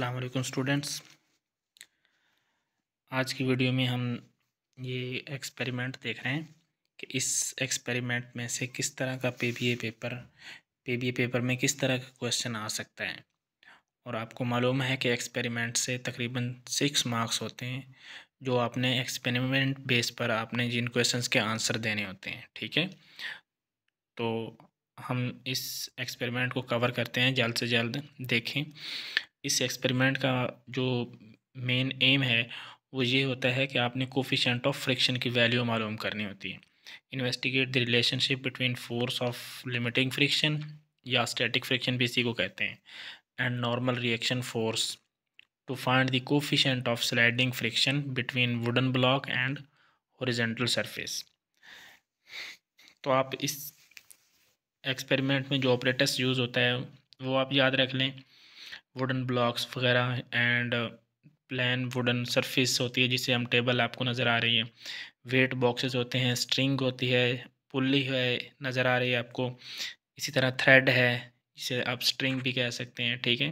अलैक्म students आज की video में हम ये एक्सपेरिमेंट देख रहे हैं कि इस एक्सपेरिमेंट में से किस तरह का पीबीए पेपर पीबीए पेपर में किस तरह का क्वेश्चन आ सकता है और आपको मालूम है कि एक्सपेरिमेंट से तकरीबन सिक्स मार्क्स होते हैं जो आपने एक्सपेरिमेंट बेस पर आपने जिन क्वेश्चंस के आंसर देने होते हैं ठीक है तो हम इस एक्सपेरिमेंट को कवर करते हैं जल्द से जल्द देखें इस एक्सपेरिमेंट का जो मेन एम है वो ये होता है कि आपने कोफिशेंट ऑफ फ्रिक्शन की वैल्यू मालूम करनी होती है investigate the relationship between force of limiting friction या स्टैटिक फ्रिक्शन भी इसी को कहते हैं and normal reaction force to find the coefficient of sliding friction between wooden block and horizontal surface तो आप इस एक्सपेरिमेंट में जो ऑपरेटर्स यूज़ होता है वो आप याद रख लें वुडन ब्लॉक्स वगैरह एंड प्लान वुडन सरफेस होती है जिसे हम टेबल आपको नज़र आ रही है वेट बॉक्सेस होते हैं स्ट्रिंग होती है पुल्ली है नज़र आ रही है आपको इसी तरह थ्रेड है जिसे आप स्ट्रिंग भी कह सकते हैं ठीक है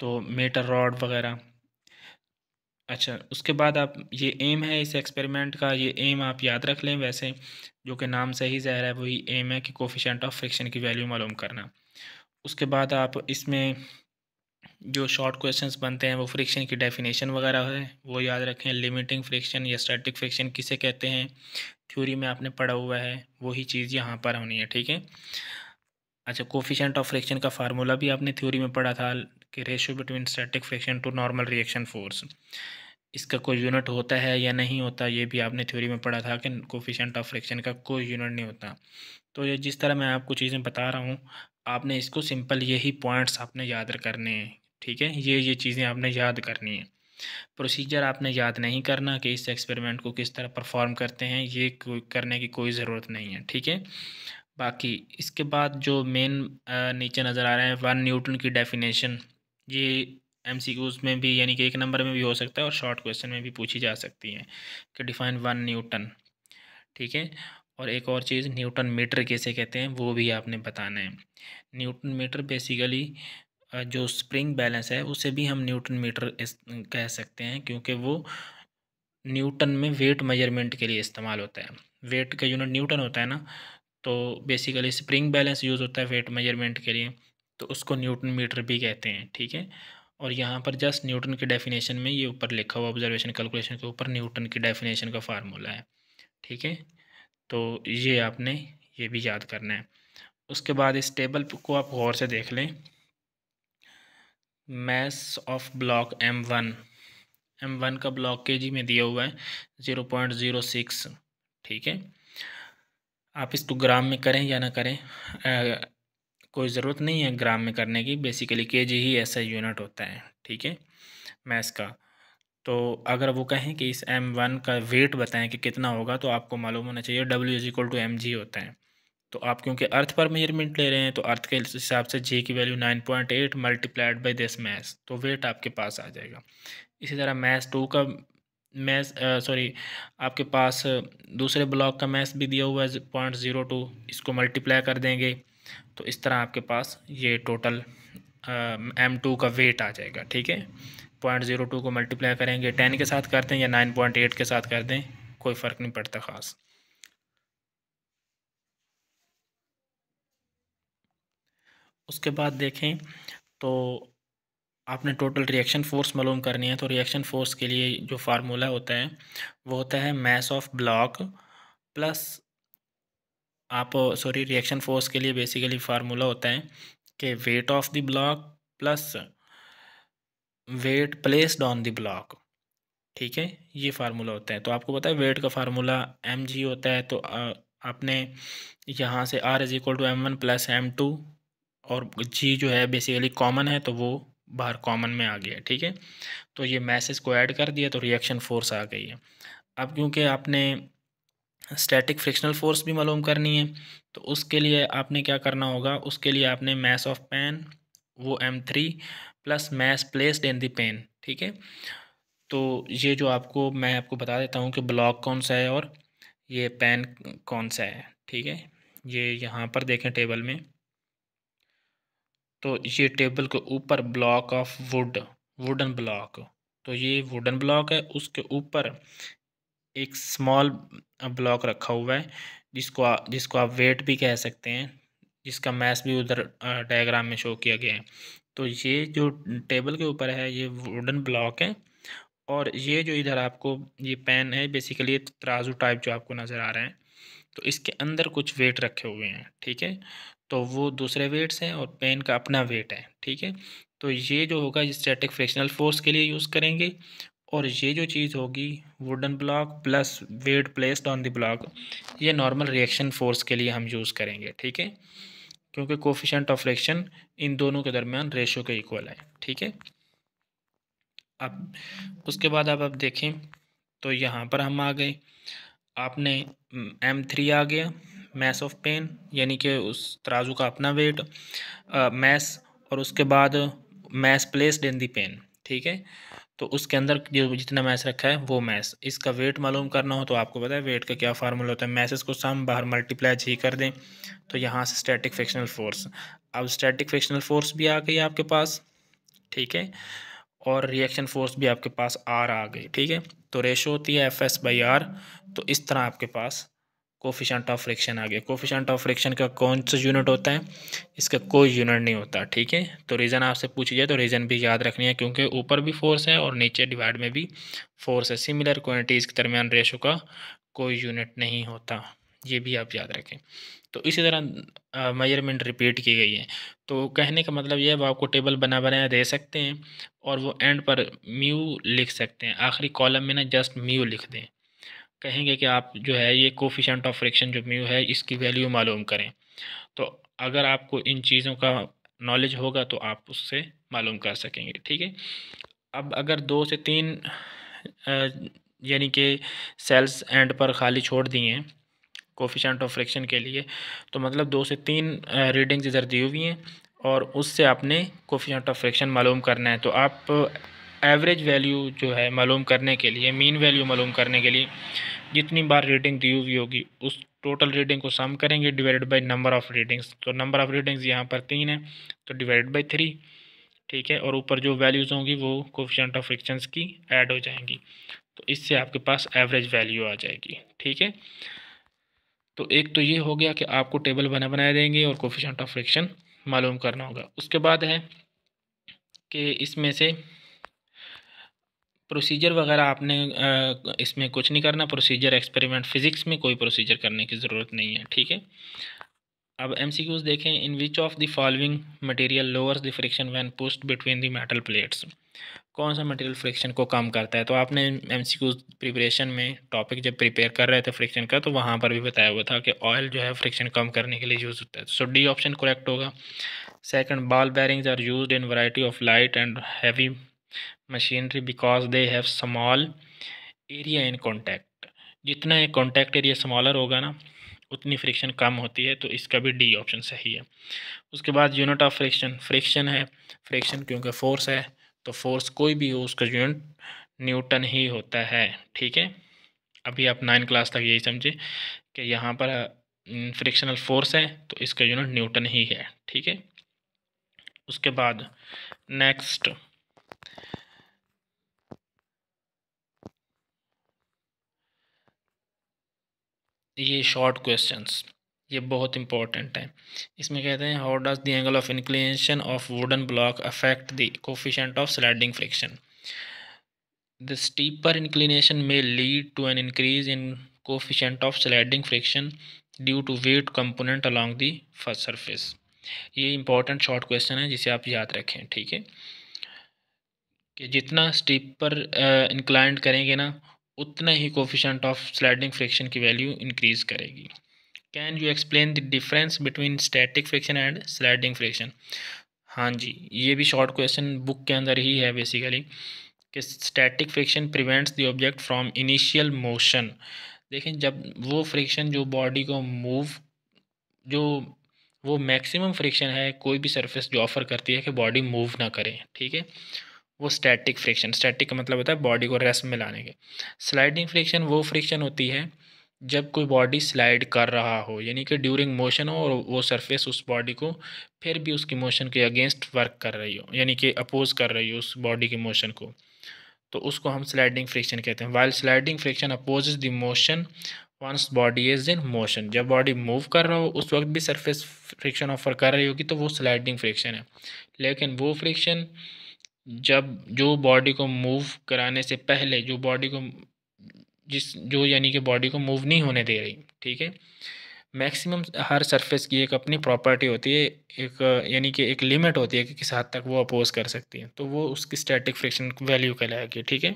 तो मीटर रॉड वगैरह अच्छा उसके बाद आप ये एम है इस एक्सपेरिमेंट का ये एम आप याद रख लें वैसे जो कि नाम से ही जहर है वही एम है कि कोफिशेंट ऑफ फ्रिक्शन की वैल्यू मालूम करना उसके बाद आप इसमें जो शॉर्ट क्वेश्चंस बनते हैं वो फ्रिक्शन की डेफिनेशन वगैरह है वो याद रखें लिमिटिंग फ्रिक्शन या स्टैटिक फ्रिक्शन किसे कहते हैं थ्योरी में आपने पढ़ा हुआ है वही चीज़ यहाँ पर होनी है ठीक है अच्छा कोफिशेंट ऑफ फ्रिक्शन का फार्मूला भी आपने थ्योरी में पढ़ा था कि ratio between static friction to normal reaction force इसका कोई यूनिट होता है या नहीं होता ये भी आपने थ्योरी में पढ़ा था कि कोफिशेंट ऑफ फ्रिक्शन का कोई यूनिट नहीं होता तो ये जिस तरह मैं आपको चीज़ें बता रहा हूँ आपने इसको सिंपल यही पॉइंट्स आपने याद करने हैं ठीक है ये ये चीज़ें आपने याद करनी है प्रोसीजर आपने याद नहीं करना कि इस एक्सपेरिमेंट को किस तरह परफॉर्म करते हैं ये करने की कोई ज़रूरत नहीं है ठीक है बाकी इसके बाद जो मेन नीचे नज़र आ रहे हैं वन न्यूटन की डेफिनेशन ये एम सी में भी यानी कि एक नंबर में भी हो सकता है और शॉर्ट क्वेश्चन में भी पूछी जा सकती है कि डिफ़ाइन वन न्यूटन ठीक है और एक और चीज़ न्यूटन मीटर कैसे कहते हैं वो भी आपने बताना है न्यूटन मीटर बेसिकली जो स्प्रिंग बैलेंस है उसे भी हम न्यूटन मीटर कह सकते हैं क्योंकि वो न्यूटन में वेट मेजरमेंट के लिए इस्तेमाल होता है वेट का यूनिट न्यूटन होता है ना तो बेसिकली स्प्रिंग बैलेंस यूज़ होता है वेट मेजरमेंट के लिए तो उसको न्यूटन मीटर भी कहते हैं ठीक है और यहाँ पर जस्ट न्यूटन के डेफिनेशन में ये ऊपर लिखा हुआ ऑब्जर्वेशन कैलकुलेशन के ऊपर न्यूटन की डेफिनेशन का फार्मूला है ठीक है तो ये आपने ये भी याद करना है उसके बाद इस टेबल को आप गौर से देख लें mass of block M one M one का ब्लॉक के जी में दिया हुआ है ज़ीरो पॉइंट ज़ीरो सिक्स ठीक है आप इसको ग्राम में करें या ना करें आ, कोई ज़रूरत नहीं है ग्राम में करने की बेसिकली के जी ही ऐसा यूनिट होता है ठीक है मैस का तो अगर वो कहें कि इस एम वन का वेट बताएं कि कितना होगा तो आपको मालूम होना चाहिए W is equal to M G होता है तो आप क्योंकि अर्थ पर मेजरमेंट ले रहे हैं तो अर्थ के हिसाब से जे की value nine point eight multiplied by this mass तो वेट आपके पास आ जाएगा इसी तरह मैस टू का मैस सॉरी आपके पास दूसरे ब्लॉक का मैस भी दिया हुआ है पॉइंट ज़ीरो टू इसको मल्टीप्लाई कर देंगे तो इस तरह आपके पास ये टोटल एम टू का वेट आ जाएगा ठीक है पॉइंट ज़ीरो टू को मल्टीप्लाई करेंगे टेन के साथ कर दें या नाइन पॉइंट एट के साथ कर दें कोई फ़र्क नहीं पड़ता ख़ास उसके बाद देखें तो आपने टोटल रिएक्शन फोर्स मालूम करनी है तो रिएक्शन फोर्स के लिए जो फार्मूला होता है वो होता है मैस ऑफ ब्लॉक प्लस आप सॉरी रिएक्शन फोर्स के लिए बेसिकली फार्मूला होता है कि weight of the block plus weight placed on the block ठीक है ये फार्मूला होता है तो आपको पता है वेट का फार्मूला एम जी होता है तो आपने यहाँ से R is equal to M one plus M two और जी जो है बेसिकली कॉमन है तो वो बाहर कॉमन में आ गया ठीक है तो ये मैसेज को ऐड कर दिया तो रिएक्शन फोर्स आ गई है अब क्योंकि आपने स्टैटिक फ्रिक्शनल फोर्स भी मालूम करनी है तो उसके लिए आपने क्या करना होगा उसके लिए आपने मैस ऑफ पेन वो M three plus mass placed in the pan ठीक है तो ये जो आपको मैं आपको बता देता हूँ कि ब्लॉक कौन सा है और ये पेन कौन सा है ठीक है ये यहाँ पर देखें टेबल में तो ये टेबल के ऊपर block of wood wooden block तो ये वुडन ब्लॉक है उसके ऊपर एक स्मॉल ब्लॉक रखा हुआ है जिसको आ, जिसको आप वेट भी कह सकते हैं जिसका मैस भी उधर डायग्राम में शो किया गया है तो ये जो टेबल के ऊपर है ये वुडन ब्लॉक है और ये जो इधर आपको ये पेन है बेसिकली तराजू टाइप जो आपको नज़र आ रहे हैं तो इसके अंदर कुछ वेट रखे हुए हैं ठीक है तो वो दूसरे वेट्स हैं और पेन का अपना वेट है ठीक है तो ये जो होगा स्टैटिक फ्रिक्शनल फोर्स के लिए यूज़ करेंगे और ये जो चीज़ होगी wooden block plus weight placed on the block ये नॉर्मल रिएक्शन फोर्स के लिए हम यूज़ करेंगे ठीक है क्योंकि कोफिशेंट ऑफ फ्रैक्शन इन दोनों के दरमियान रेशो के इक्वल है ठीक है अब उसके बाद अब आप देखें तो यहाँ पर हम आ गए आपने एम थ्री आ गया मैस ऑफ पेन यानी कि उस तराजू का अपना वेट मैस और उसके बाद mass placed in the pan ठीक है तो उसके अंदर जो जितना मैस रखा है वो मैस इसका वेट मालूम करना हो तो आपको पता है वेट का क्या फार्मूला होता है मैसेज को सम बाहर मल्टीप्लाई जी कर दें तो यहाँ से स्टैटिक फ्रिक्शनल फोर्स अब स्टैटिक फ्रिक्शनल फोर्स भी आ गई आपके पास ठीक है और रिएक्शन फोर्स भी आपके पास आर आ गई ठीक है तो रेशो होती है एफ एस बाई आर तो इस तरह आपके पास कोफिशेंट ऑफ फ्रिक्शन आ गया कोफिशेंट ऑफ फ्रिक्शन का कौन सा यूनिट होता है इसका कोई यूनिट नहीं होता ठीक है तो रीज़न आपसे पूछी जाए तो रीज़न भी याद रखनी है क्योंकि ऊपर भी फोर्स है और नीचे डिवाइड में भी फोर्स है सिमिलर क्वान्टिटीज़ के दरमियान रेशो का कोई यूनिट नहीं होता ये भी आप याद रखें तो इसी तरह मेजरमेंट रिपीट की गई है तो कहने का मतलब यह है आपको टेबल बना बनाया दे सकते हैं और वो एंड पर म्यू लिख सकते हैं आखिरी कॉलम में ना जस्ट म्यू लिख दें कहेंगे कि आप जो है ये कोफिशेंट ऑफ फ्रिक्शन जो म्यू है इसकी वैल्यू मालूम करें तो अगर आपको इन चीज़ों का नॉलेज होगा तो आप उससे मालूम कर सकेंगे ठीक है अब अगर दो से तीन यानी कि सेल्स एंड पर खाली छोड़ दिए हैं कोफिशेंट ऑफ फ्रिक्शन के लिए तो मतलब दो से तीन रीडिंग्स इधर दी हुई हैं और उससे आपने कोफिशेंट ऑफ फ्रिक्शन मालूम करना है तो आप एवरेज वैल्यू जो है मालूम करने के लिए मीन वैल्यू मालूम करने के लिए जितनी बार रीडिंग दी हुई होगी उस टोटल रीडिंग को सम करेंगे divided by number of readings तो नंबर ऑफ़ रीडिंग्स यहाँ पर तीन है तो डिवाइडेड बाय थ्री ठीक है और ऊपर जो वैल्यूज़ होंगी वो कोफिशेंट ऑफ फ्रिक्शंस की एड हो जाएंगी तो इससे आपके पास एवरेज वैल्यू आ जाएगी ठीक है तो एक तो ये हो गया कि आपको टेबल बना बनाए देंगे और कोफिशेंट ऑफ फ्रिक्शन मालूम करना होगा उसके बाद है कि इसमें से प्रोसीजर वगैरह आपने इसमें कुछ नहीं करना प्रोसीजर एक्सपेरिमेंट फिज़िक्स में कोई प्रोसीजर करने की ज़रूरत नहीं है ठीक है अब एम सी क्यूज़ देखें in which of the following material lowers the friction when pushed between the metal plates कौन सा मटेरियल फ्रिक्शन को कम करता है तो आपने एम सी क्यूज़ प्रिपरेशन में टॉपिक जब प्रिपेयर कर रहे थे फ्रिक्शन का तो वहाँ पर भी बताया हुआ था कि ऑयल जो है फ्रिक्शन कम करने के लिए यूज़ होता है सो डी ऑप्शन करेक्ट होगा second ball bearings are used in variety of light and heavy machinery because they have small area in contact जितना एक कॉन्टैक्ट एरिया smaller होगा ना उतनी फ्रिक्शन कम होती है तो इसका भी डी ऑप्शन सही है उसके बाद यूनिट ऑफ फ्रिक्शन फ्रिक्शन है फ्रिक्शन क्योंकि फोर्स है तो फोर्स कोई भी हो उसका यूनिट न्यूटन ही होता है ठीक है अभी आप नाइन क्लास तक यही समझे कि यहाँ पर फ्रिक्शनल फोर्स है तो इसका यूनिट न्यूटन ही है ठीक है उसके बाद नेक्स्ट ये शॉर्ट क्वेश्चंस ये बहुत इंपॉर्टेंट है इसमें कहते हैं how does the angle of inclination of wooden block affect the coefficient of sliding friction the steeper inclination may lead to an increase in coefficient of sliding friction due to weight component along the first surface ये important short question है जिसे आप याद रखें ठीक है कि जितना स्टीपर इंक्लाइंड करेंगे ना उतना ही कोफिशेंट ऑफ स्लाइडिंग फ्रिक्शन की वैल्यू इंक्रीज़ करेगी can you explain the difference between static friction and sliding friction हाँ जी ये भी शॉर्ट क्वेश्चन बुक के अंदर ही है बेसिकली कि static friction prevents the object from initial motion देखें जब वो फ्रिक्शन जो बॉडी को मूव जो वो मैक्सिमम फ्रिक्शन है कोई भी सरफेस जो ऑफ़र करती है कि बॉडी मूव ना करें ठीक है वो स्टैटिक फ्रिक्शन स्टैटिक का मतलब होता है बॉडी को रेस्ट में लाने के स्लाइडिंग फ्रिक्शन वो फ्रिक्शन होती है जब कोई बॉडी स्लाइड कर रहा हो यानी कि ड्यूरिंग मोशन हो और वो सरफेस उस बॉडी को फिर भी उसकी मोशन के अगेंस्ट वर्क कर रही हो यानी कि अपोज कर रही हो उस बॉडी के मोशन को तो उसको हम स्लाइडिंग फ्रिक्शन कहते हैं while sliding friction oppose the motion once body is in motion जब बॉडी मूव कर रहा हो उस वक्त भी सरफेस फ्रिक्शन ऑफर कर रही होगी तो वो स्लाइडिंग फ्रिक्शन है लेकिन वो फ्रिक्शन जब जो बॉडी को मूव कराने से पहले जो बॉडी को जिस जो यानी कि बॉडी को मूव नहीं होने दे रही ठीक है मैक्सिमम हर सरफेस की एक अपनी प्रॉपर्टी होती है एक यानी कि एक लिमिट होती है कि किस हद तक वो अपोज कर सकती है तो वो उसकी स्टैटिक फ्रिक्शन वैल्यू कहलाएगी ठीक है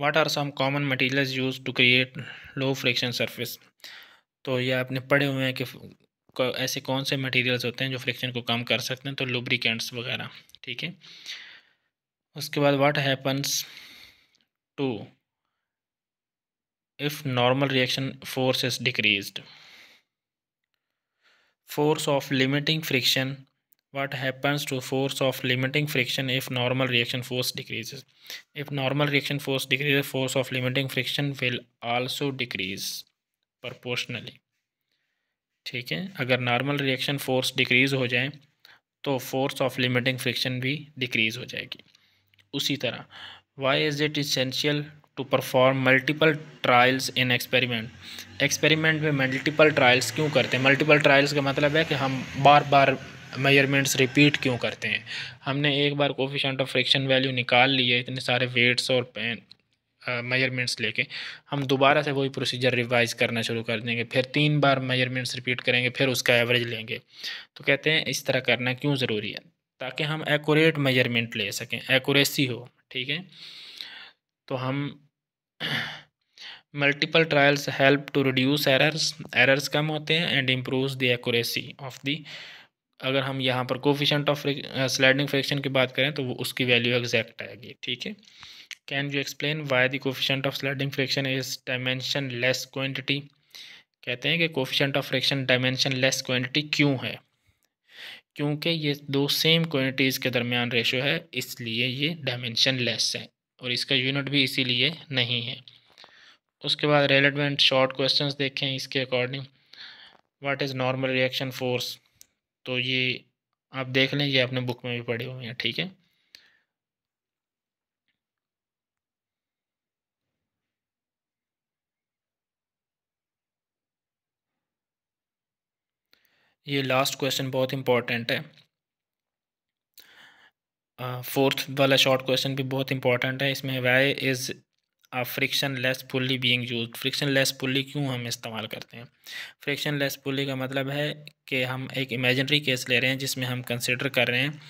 what are some common materials use to create low friction surface तो ये आपने पढ़े हुए हैं कि ऐसे कौन से मटेरियल्स होते हैं जो फ्रिक्शन को कम कर सकते हैं तो लुब्रिकेंट्स वगैरह ठीक है उसके बाद what happens to if normal reaction force is decrease force of limiting friction what happens to force of limiting friction if normal reaction force decrease if normal reaction force decrease force of limiting friction will also decrease proportionally ठीक है अगर normal reaction force decrease हो जाए तो force of limiting friction भी decrease हो जाएगी उसी तरह why is it essential to perform multiple trials in experiment experiment में मल्टीपल ट्रायल्स क्यों करते हैं मल्टीपल ट्रायल्स का मतलब है कि हम बार बार मेजरमेंट्स रिपीट क्यों करते हैं हमने एक बार कोफिशेंट ऑफ फ्रिक्शन वैल्यू निकाल लिए इतने सारे वेट्स और पेन मेजरमेंट्स लेके हम दोबारा से वही प्रोसीजर रिवाइज करना शुरू कर देंगे फिर तीन बार मेजरमेंट्स रिपीट करेंगे फिर उसका एवरेज लेंगे तो कहते हैं इस तरह करना क्यों ज़रूरी है ताकि हम एकट मेजरमेंट ले सकें एकोरेसी हो ठीक है तो हम multiple trials help to reduce errors errors कम होते हैं and improve the accuracy of the अगर हम यहाँ पर कोफिशेंट ऑफ स्लाइडिंग फ्रैक्शन की बात करें तो वो उसकी वैल्यू एग्जैक्ट आएगी ठीक है can you explain why the coefficient of sliding fraction is dimensionless quantity कहते हैं कि coefficient of fraction dimensionless quantity क्यों है क्योंकि ये दो सेम क्वान्टिटीज़ के दरमियान रेशो है इसलिए ये डायमेंशन लेस है और इसका यूनिट भी इसीलिए नहीं है उसके बाद रेलिवेंट शॉर्ट क्वेश्चंस देखें इसके according what is normal reaction force तो ये आप देख लें ये अपने बुक में भी पढ़े हुए हैं ठीक है ये लास्ट क्वेश्चन बहुत इम्पॉर्टेंट है फोर्थ वाला शॉर्ट क्वेश्चन भी बहुत इंपॉर्टेंट है इसमें why is frictionless pulley being use frictionless pulley क्यों हम इस्तेमाल करते हैं फ्रिक्शन लेस पुली का मतलब है कि हम एक इमेजनरी केस ले रहे हैं जिसमें हम कंसिडर कर रहे हैं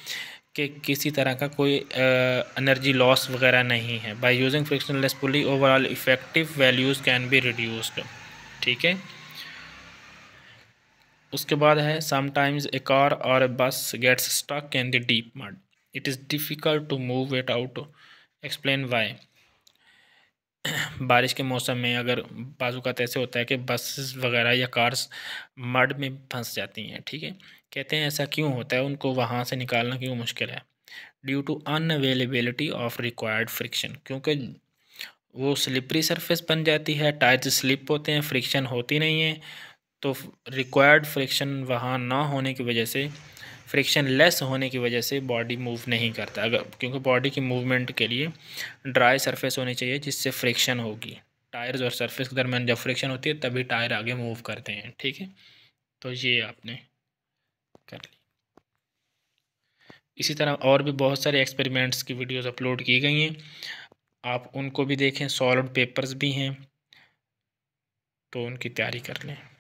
कि किसी तरह का कोई एनर्जी लॉस वगैरह नहीं है by using frictionless pulley overall effective values can be reduced ठीक है उसके बाद है समटाइम्स ए कार और a bus gets stuck in the deep mud it is difficult to move it out explain why बारिश के मौसम में अगर बाज़ात ऐसे होता है कि बसेस वगैरह या कार्स मड में फंस जाती हैं ठीक है कहते हैं ऐसा क्यों होता है उनको वहाँ से निकालना क्यों मुश्किल है due to unavailability of required friction क्योंकि वो स्लिपरी सरफेस बन जाती है टायर स्लिप होते हैं फ्रिक्शन होती नहीं है तो रिक्वायर्ड फ्रिक्शन वहाँ ना होने की वजह से फ्रिक्शन लेस होने की वजह से बॉडी मूव नहीं करता अगर क्योंकि बॉडी की मूवमेंट के लिए ड्राई सरफेस होनी चाहिए जिससे फ्रिक्शन होगी टायर्स और सरफेस के दरमियान जब फ्रिक्शन होती है तभी टायर आगे मूव करते हैं ठीक है तो ये आपने कर ली इसी तरह और भी बहुत सारे एक्सपेरिमेंट्स की वीडियोस अपलोड की गई हैं आप उनको भी देखें सॉलिड पेपर्स भी हैं तो उनकी तैयारी कर लें